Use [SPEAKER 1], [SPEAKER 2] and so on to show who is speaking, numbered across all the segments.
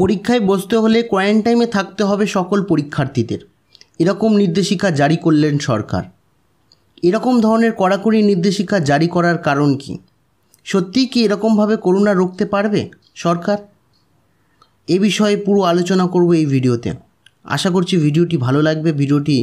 [SPEAKER 1] পরীক্ষায় বসতে হলে কোয়ারেন্টাইনে থাকতে হবে সকল পরীক্ষার্থীদের এরকম নির্দেশিকা জারি করলেন সরকার এরকম ধরনের কড়াকড়ি নির্দেশিকা জারি করার কারণ কি সত্যিই কি এরকমভাবে করোনা রুখতে পারবে সরকার এ বিষয়ে পুরো আলোচনা করব এই ভিডিওতে আশা করছি ভিডিওটি ভালো লাগবে ভিডিওটি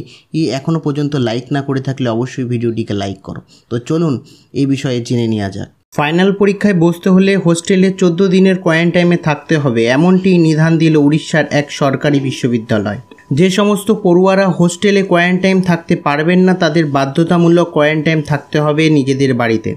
[SPEAKER 1] এখনও পর্যন্ত লাইক না করে থাকলে অবশ্যই ভিডিওটিকে লাইক করো তো চলুন এই বিষয়ে জেনে নেওয়া যাক ফাইনাল পরীক্ষায় বসতে হলে হোস্টেলে চোদ্দ দিনের কোয়ারেন্টাইনে থাকতে হবে এমনটি নিধান দিল উড়িষ্যার এক সরকারি বিশ্ববিদ্যালয় যে সমস্ত পড়ুয়ারা হোস্টেলে কোয়ারেন্টাইন থাকতে পারবেন না তাদের বাধ্যতামূলক কোয়ারেন্টাইন থাকতে হবে নিজেদের বাড়িতে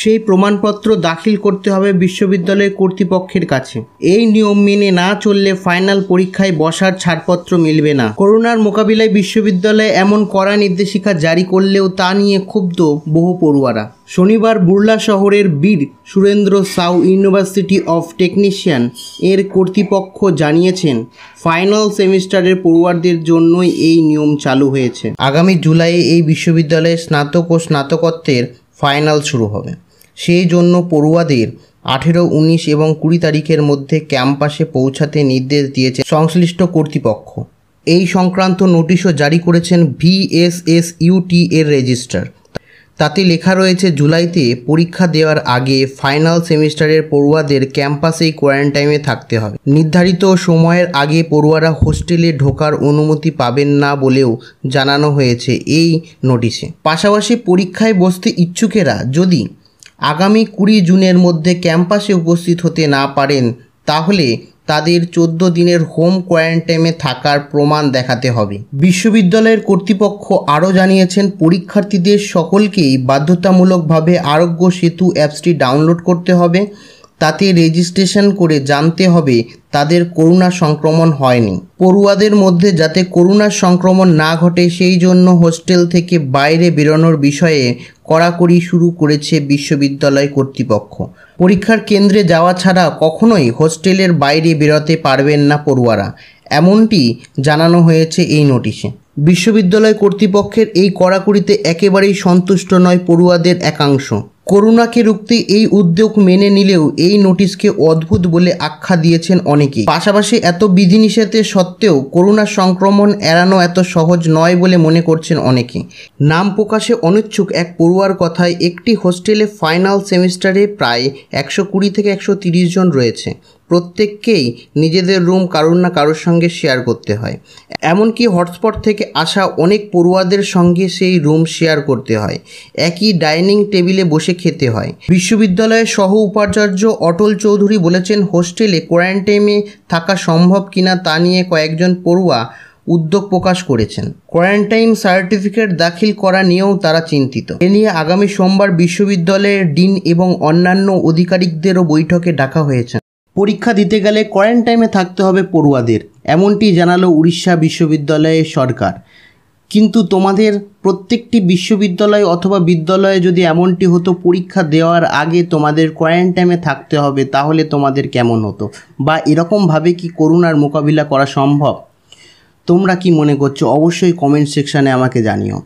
[SPEAKER 1] সেই প্রমাণপত্র দাখিল করতে হবে বিশ্ববিদ্যালয় কর্তৃপক্ষের কাছে এই নিয়ম মেনে না চললে ফাইনাল পরীক্ষায় বসার ছাড়পত্র মিলবে না করোনার মোকাবিলায় বিশ্ববিদ্যালয়ে এমন কড়া নির্দেশিকা জারি করলেও তা নিয়ে ক্ষুব্ধ বহু পড়ুয়ারা শনিবার বুরলা শহরের Veer Surendra Sai university of technician এর কর্তৃপক্ষ জানিয়েছেন ফাইনাল সেমিস্টারের পড়ুয়াদের জন্যই এই নিয়ম চালু হয়েছে আগামী জুলাইয়ে এই বিশ্ববিদ্যালয়ে স্নাতক ও স্নাতকত্বের ফাইনাল শুরু হবে সেই জন্য পড়ুয়াদের আঠেরো উনিশ এবং কুড়ি তারিখের মধ্যে ক্যাম্পাসে পৌঁছাতে নির্দেশ দিয়েছে সংশ্লিষ্ট কর্তৃপক্ষ এই সংক্রান্ত নোটিশও জারি করেছেন ভিএসএসইউটি এর রেজিস্ট্রার তাতে লেখা রয়েছে জুলাইতে পরীক্ষা দেওয়ার আগে ফাইনাল সেমিস্টারের পড়ুয়াদের ক্যাম্পাসেই কোয়ারেন্টাইনে থাকতে হবে নির্ধারিত সময়ের আগে পড়ুয়ারা হোস্টেলে ঢোকার অনুমতি পাবেন না বলেও জানানো হয়েছে এই নোটিশে পাশাপাশি পরীক্ষায় বসতে ইচ্ছুকেরা যদি আগামী কুড়ি জুনের মধ্যে ক্যাম্পাসে উপস্থিত হতে না পারেন তাহলে তাদের চোদ্দ দিনের হোম কোয়ারেন্টাইনে থাকার প্রমাণ দেখাতে হবে বিশ্ববিদ্যালয়ের কর্তৃপক্ষ আরও জানিয়েছেন পরীক্ষার্থীদের সকলকেই বাধ্যতামূলকভাবে আরোগ্য সেতু অ্যাপসটি ডাউনলোড করতে হবে তাতে রেজিস্ট্রেশন করে জানতে হবে তাদের করোনা সংক্রমণ হয়নি পড়ুয়াদের মধ্যে যাতে করোনার সংক্রমণ না ঘটে সেই জন্য হোস্টেল থেকে বাইরে বেরোনোর বিষয়ে কড়াকড়ি শুরু করেছে বিশ্ববিদ্যালয় কর্তৃপক্ষ পরীক্ষার কেন্দ্রে যাওয়া ছাড়া কখনোই হোস্টেলের বাইরে বেরোতে পারবেন না পড়ুয়ারা এমনটি জানানো হয়েছে এই নোটিশে বিশ্ববিদ্যালয় কর্তৃপক্ষের এই কড়াকড়িতে একেবারেই সন্তুষ্ট নয় পড়ুয়াদের একাংশ করোনাকে রুখতে এই উদ্যোগ মেনে নিলেও এই নোটিশকে অদ্ভুত বলে আখ্যা দিয়েছেন অনেকে পাশাপাশি এত বিধিনিষেধের সত্ত্বেও করোনা সংক্রমণ এড়ানো এত সহজ নয় বলে মনে করছেন অনেকে নাম প্রকাশে অনিচ্ছুক এক পড়ুয়ার কথায় একটি হোস্টেলে ফাইনাল সেমিস্টারে প্রায় একশো কুড়ি থেকে একশো তিরিশ জন রয়েছে প্রত্যেককেই নিজেদের রুম কারোর না কারোর সঙ্গে শেয়ার করতে হয় এমনকি হটস্পট থেকে আসা অনেক পড়ুয়াদের সঙ্গে সেই রুম শেয়ার করতে হয় একই ডাইনিং টেবিলে বসে খেতে হয় বিশ্ববিদ্যালয়ের সহ উপাচার্য অটল চৌধুরী বলেছেন হোস্টেলে কোয়ারেন্টাইনে থাকা সম্ভব কিনা তা নিয়ে কয়েকজন পড়ুয়া উদ্যোগ প্রকাশ করেছেন কোয়ারেন্টাইন সার্টিফিকেট দাখিল করা নিয়েও তারা চিন্তিত এ নিয়ে আগামী সোমবার বিশ্ববিদ্যালয়ের ডিন এবং অন্যান্য আধিকারিকদেরও বৈঠকে ডাকা হয়েছে পরীক্ষা দিতে গেলে কোয়ারেন্টাইনে থাকতে হবে পড়ুয়াদের এমনটি জানালো উড়িষ্যা বিশ্ববিদ্যালয়ের সরকার কিন্তু তোমাদের প্রত্যেকটি বিশ্ববিদ্যালয় অথবা বিদ্যালয়ে যদি এমনটি হতো পরীক্ষা দেওয়ার আগে তোমাদের কোয়ারেন্টাইনে থাকতে হবে তাহলে তোমাদের কেমন হতো বা এরকমভাবে কি করোনার মোকাবিলা করা সম্ভব তোমরা কি মনে করছো অবশ্যই কমেন্ট সেকশানে আমাকে জানিও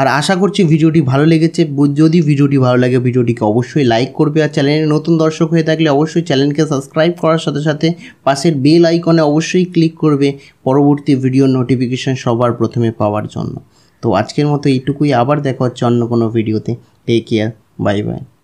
[SPEAKER 1] আর আশা করছি ভিডিওটি ভালো লেগেছে যদি ভিডিওটি ভালো লাগে ভিডিওটিকে অবশ্যই লাইক করবে আর চ্যানেলে নতুন দর্শক হয়ে থাকলে অবশ্যই চ্যানেলকে সাবস্ক্রাইব করার সাথে সাথে পাশের বেল আইকনে অবশ্যই ক্লিক করবে পরবর্তী ভিডিও নোটিফিকেশান সবার প্রথমে পাওয়ার জন্য তো আজকের মতো এইটুকুই আবার দেখা হচ্ছে অন্য কোনো ভিডিওতে টেক কেয়ার বাই বাই